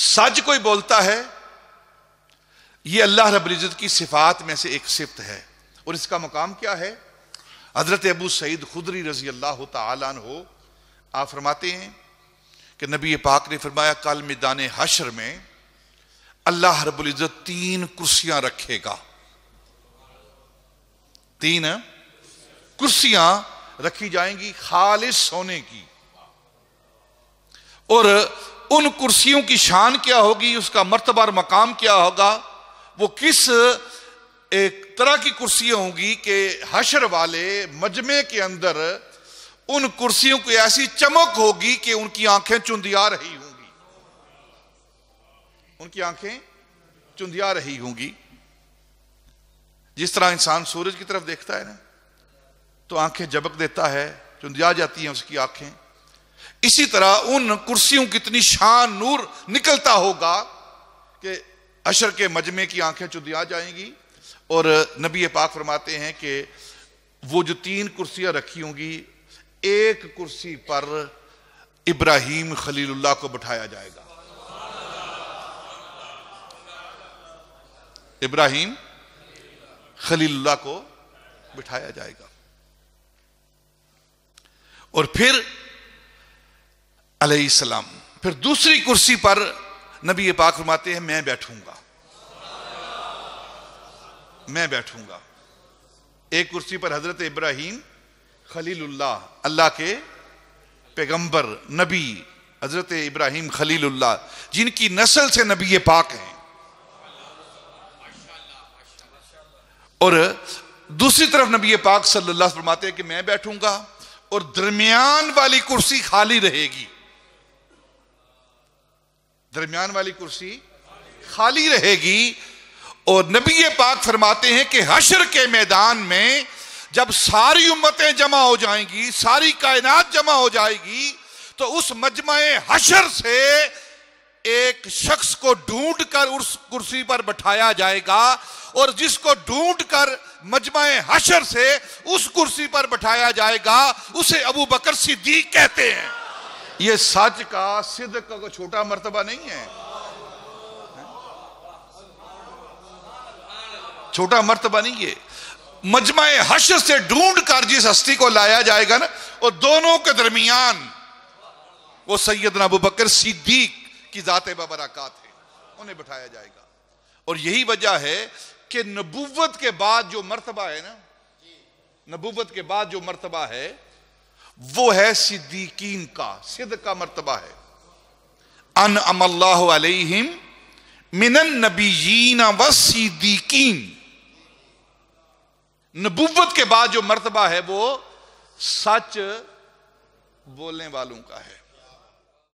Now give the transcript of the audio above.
सच कोई बोलता है ये अल्लाह रबुल्ज़त की सिफात में से एक सिफत है और इसका मुकाम क्या है हज़रत अबू सईद खुदरी रजी अल्लाह तन हो आप फरमाते हैं कि नबी पाक ने फरमाया कल मैदान हशर में अल्लाह रबुल्ज़त तीन कुर्सियां रखेगा तीन कुर्सियां रखी जाएंगी खालिश सोने की और उन कुर्सियों की शान क्या होगी उसका मरतबा और मकाम क्या होगा वो किस एक तरह की कुर्सियां होंगी कि हशर वाले मजमे के अंदर उन कुर्सियों की ऐसी चमक होगी कि उनकी आंखें चुंदिया रही होंगी उनकी आंखें चुंदिया रही होंगी जिस तरह इंसान सूरज की तरफ देखता है ना तो आंखें जबक देता है चुंदिया जाती हैं उसकी आंखें इसी तरह उन कुर्सियों कितनी शान नूर निकलता होगा कि अशर के मजमे की आंखें चुदिया जाएंगी और नबी पाक फरमाते हैं कि वो जो तीन कुर्सियां रखी होंगी एक कुर्सी पर इब्राहिम खलीलुल्लाह को बिठाया जाएगा इब्राहिम खलीलुल्लाह को बिठाया जाएगा और फिर अलैहिस्सलाम फिर दूसरी कुर्सी पर नबी ये पाक फरमाते हैं मैं बैठूंगा मैं बैठूंगा एक कुर्सी पर हजरत इब्राहिम खलीलुल्लाह अल्लाह के पैगंबर नबी हजरत इब्राहिम खलीलुल्लाह जिनकी नस्ल से नबी पाक हैं और दूसरी तरफ नबी पाक सल्लल्लाहु अलैहि फरमाते हैं कि मैं बैठूंगा और दरमियान वाली कुर्सी खाली रहेगी दरमियान वाली कुर्सी खाली रहेगी और नबी ये बात फरमाते हैं कि हशर के मैदान में जब सारी उम्मतें जमा हो जाएंगी सारी कायनात जमा हो जाएगी तो उस मजमा हशर से एक शख्स को ढूंढ कर उस कुर्सी पर बैठाया जाएगा और जिसको ढूंढ कर मजमा हशर से उस कुर्सी पर बैठाया जाएगा उसे अबू बकर सिद्दीक कहते हैं ये सच का सिद्ध का कोई छोटा मर्तबा नहीं है छोटा मर्तबा नहीं है मजमाए हश से ढूंढ कर जिस हस्ती को लाया जाएगा ना और दोनों के दरमियान वो सैयद अबू बकर सिद्दीक की ज़ात बबरकत है उन्हें बिठाया जाएगा और यही वजह है कि नबूवत के बाद जो मर्तबा है ना नबूवत के बाद जो मर्तबा है वो है सिद्दीकीन का सिद्ध का मरतबा है अन अमल्लाम मिनन नबीन व सिद्दीकीन नबूवत के बाद जो मरतबा है वो सच बोलने वालों का है